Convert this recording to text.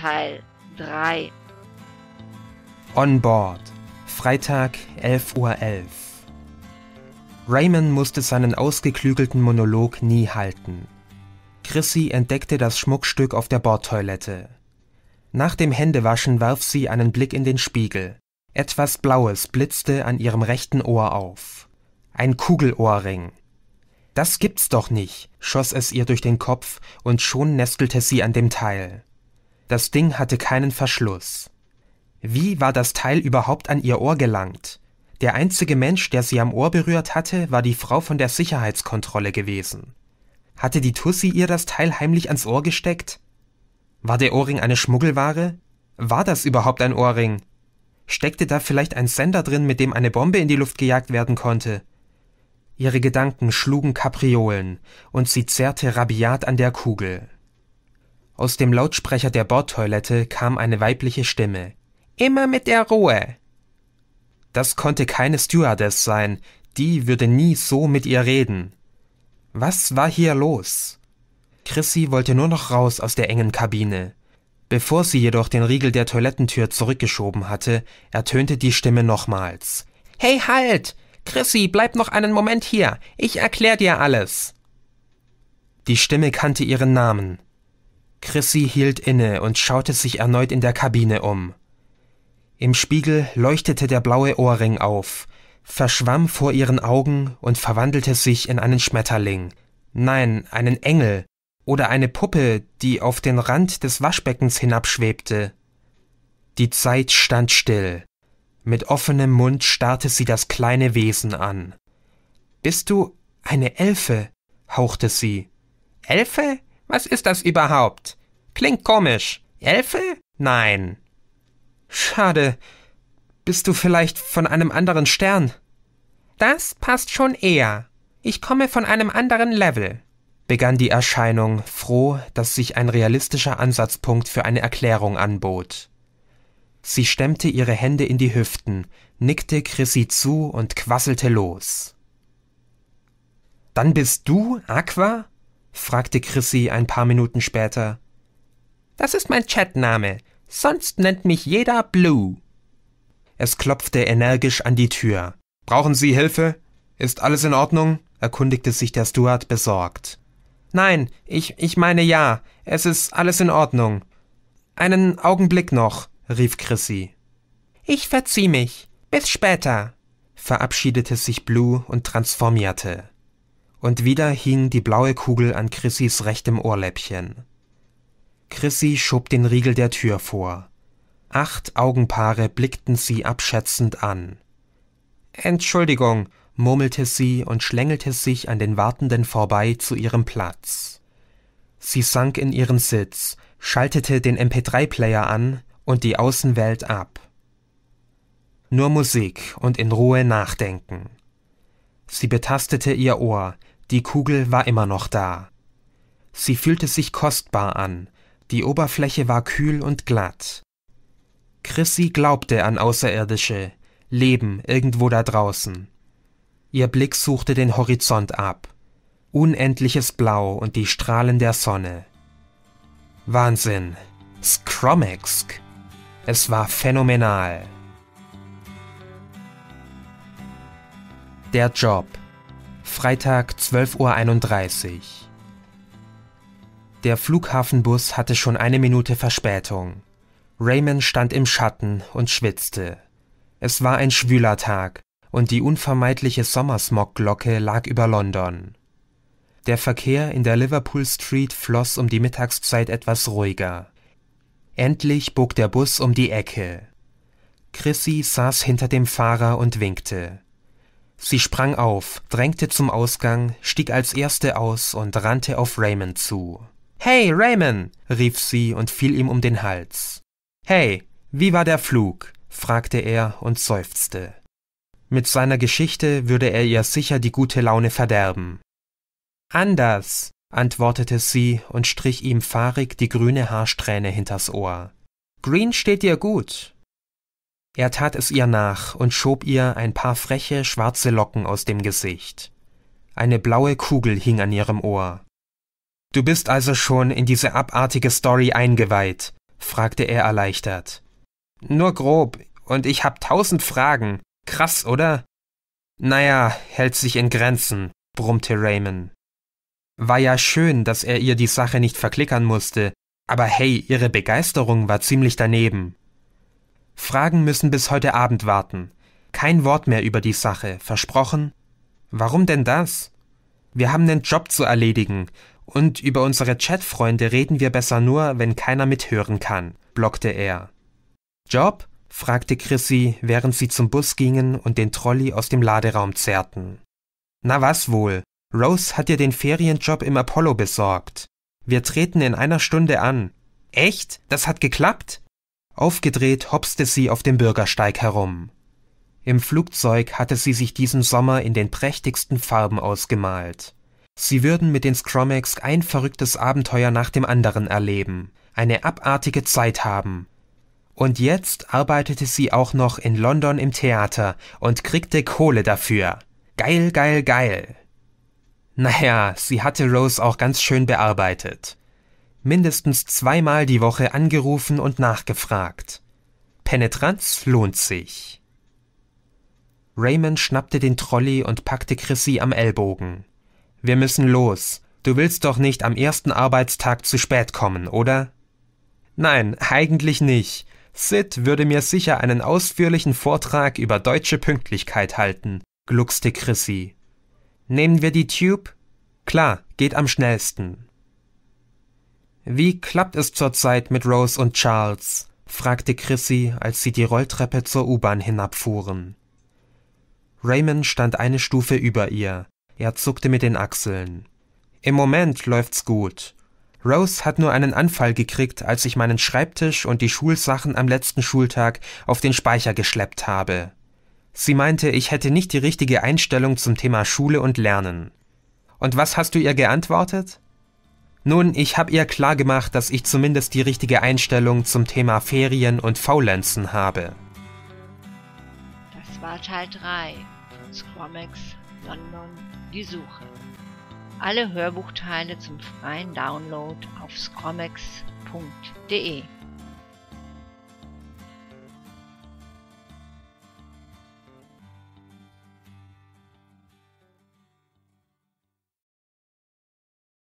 Teil 3. On Board. Freitag, 11.11 Uhr. Raymond musste seinen ausgeklügelten Monolog nie halten. Chrissy entdeckte das Schmuckstück auf der Bordtoilette. Nach dem Händewaschen warf sie einen Blick in den Spiegel. Etwas Blaues blitzte an ihrem rechten Ohr auf. Ein Kugelohrring. Das gibt's doch nicht, schoss es ihr durch den Kopf, und schon nestelte sie an dem Teil. Das Ding hatte keinen Verschluss. Wie war das Teil überhaupt an ihr Ohr gelangt? Der einzige Mensch, der sie am Ohr berührt hatte, war die Frau von der Sicherheitskontrolle gewesen. Hatte die Tussi ihr das Teil heimlich ans Ohr gesteckt? War der Ohrring eine Schmuggelware? War das überhaupt ein Ohrring? Steckte da vielleicht ein Sender drin, mit dem eine Bombe in die Luft gejagt werden konnte? Ihre Gedanken schlugen Kapriolen, und sie zerrte rabiat an der Kugel. Aus dem Lautsprecher der Bordtoilette kam eine weibliche Stimme. Immer mit der Ruhe. Das konnte keine Stewardess sein, die würde nie so mit ihr reden. Was war hier los? Chrissy wollte nur noch raus aus der engen Kabine. Bevor sie jedoch den Riegel der Toilettentür zurückgeschoben hatte, ertönte die Stimme nochmals. Hey, halt! Chrissy, bleib noch einen Moment hier. Ich erklär dir alles. Die Stimme kannte ihren Namen. Chrissy hielt inne und schaute sich erneut in der Kabine um. Im Spiegel leuchtete der blaue Ohrring auf, verschwamm vor ihren Augen und verwandelte sich in einen Schmetterling. Nein, einen Engel oder eine Puppe, die auf den Rand des Waschbeckens hinabschwebte. Die Zeit stand still. Mit offenem Mund starrte sie das kleine Wesen an. Bist du eine Elfe? hauchte sie. Elfe? Was ist das überhaupt? Klingt komisch. Elfe? Nein. Schade. Bist du vielleicht von einem anderen Stern? Das passt schon eher. Ich komme von einem anderen Level, begann die Erscheinung, froh, dass sich ein realistischer Ansatzpunkt für eine Erklärung anbot. Sie stemmte ihre Hände in die Hüften, nickte Chrissy zu und quasselte los. Dann bist du, Aqua? fragte Chrissy ein paar Minuten später. Das ist mein Chatname. Sonst nennt mich jeder Blue. Es klopfte energisch an die Tür. Brauchen Sie Hilfe? Ist alles in Ordnung? erkundigte sich der Steward besorgt. Nein, ich, ich meine ja, es ist alles in Ordnung. Einen Augenblick noch, rief Chrissy. Ich verzieh mich. Bis später, verabschiedete sich Blue und transformierte und wieder hing die blaue Kugel an Chrissys rechtem Ohrläppchen. Chrissy schob den Riegel der Tür vor. Acht Augenpaare blickten sie abschätzend an. Entschuldigung, murmelte sie und schlängelte sich an den Wartenden vorbei zu ihrem Platz. Sie sank in ihren Sitz, schaltete den MP3-Player an und die Außenwelt ab. Nur Musik und in Ruhe nachdenken. Sie betastete ihr Ohr, die Kugel war immer noch da. Sie fühlte sich kostbar an, die Oberfläche war kühl und glatt. Chrissy glaubte an Außerirdische, Leben irgendwo da draußen. Ihr Blick suchte den Horizont ab. Unendliches Blau und die Strahlen der Sonne. Wahnsinn. Skromexk! Es war phänomenal. Der Job. Freitag 12.31 Uhr. Der Flughafenbus hatte schon eine Minute Verspätung. Raymond stand im Schatten und schwitzte. Es war ein schwüler Tag und die unvermeidliche Sommersmogglocke lag über London. Der Verkehr in der Liverpool Street floss um die Mittagszeit etwas ruhiger. Endlich bog der Bus um die Ecke. Chrissy saß hinter dem Fahrer und winkte. Sie sprang auf, drängte zum Ausgang, stieg als erste aus und rannte auf Raymond zu. Hey, Raymond! rief sie und fiel ihm um den Hals. Hey, wie war der Flug? fragte er und seufzte. Mit seiner Geschichte würde er ihr sicher die gute Laune verderben. Anders, antwortete sie und strich ihm fahrig die grüne Haarsträhne hinters Ohr. Green steht dir gut er tat es ihr nach und schob ihr ein paar freche, schwarze Locken aus dem Gesicht. Eine blaue Kugel hing an ihrem Ohr. Du bist also schon in diese abartige Story eingeweiht, fragte er erleichtert. Nur grob, und ich hab tausend Fragen. Krass, oder? Naja, hält sich in Grenzen, brummte Raymond. War ja schön, dass er ihr die Sache nicht verklickern musste, aber hey, ihre Begeisterung war ziemlich daneben. Fragen müssen bis heute Abend warten. Kein Wort mehr über die Sache, versprochen? Warum denn das? Wir haben den Job zu erledigen, und über unsere Chatfreunde reden wir besser nur, wenn keiner mithören kann, blockte er. Job? fragte Chrissy, während sie zum Bus gingen und den Trolley aus dem Laderaum zerrten. Na was wohl, Rose hat dir den Ferienjob im Apollo besorgt. Wir treten in einer Stunde an. Echt? Das hat geklappt? Aufgedreht hopste sie auf dem Bürgersteig herum. Im Flugzeug hatte sie sich diesen Sommer in den prächtigsten Farben ausgemalt. Sie würden mit den Scromex ein verrücktes Abenteuer nach dem anderen erleben, eine abartige Zeit haben. Und jetzt arbeitete sie auch noch in London im Theater und kriegte Kohle dafür. Geil, geil, geil. Naja, sie hatte Rose auch ganz schön bearbeitet mindestens zweimal die Woche angerufen und nachgefragt. Penetranz lohnt sich. Raymond schnappte den Trolley und packte Chrissy am Ellbogen. Wir müssen los. Du willst doch nicht am ersten Arbeitstag zu spät kommen, oder? Nein, eigentlich nicht. Sid würde mir sicher einen ausführlichen Vortrag über deutsche Pünktlichkeit halten, gluckste Chrissy. Nehmen wir die Tube? Klar, geht am schnellsten. Wie klappt es zurzeit mit Rose und Charles? fragte Chrissy, als sie die Rolltreppe zur U-Bahn hinabfuhren. Raymond stand eine Stufe über ihr. Er zuckte mit den Achseln. Im Moment läuft's gut. Rose hat nur einen Anfall gekriegt, als ich meinen Schreibtisch und die Schulsachen am letzten Schultag auf den Speicher geschleppt habe. Sie meinte, ich hätte nicht die richtige Einstellung zum Thema Schule und Lernen. Und was hast du ihr geantwortet? Nun, ich habe ihr klargemacht, dass ich zumindest die richtige Einstellung zum Thema Ferien und Faulenzen habe. Das war Teil 3 von Squamex London Die Suche. Alle Hörbuchteile zum freien Download auf squamex.de.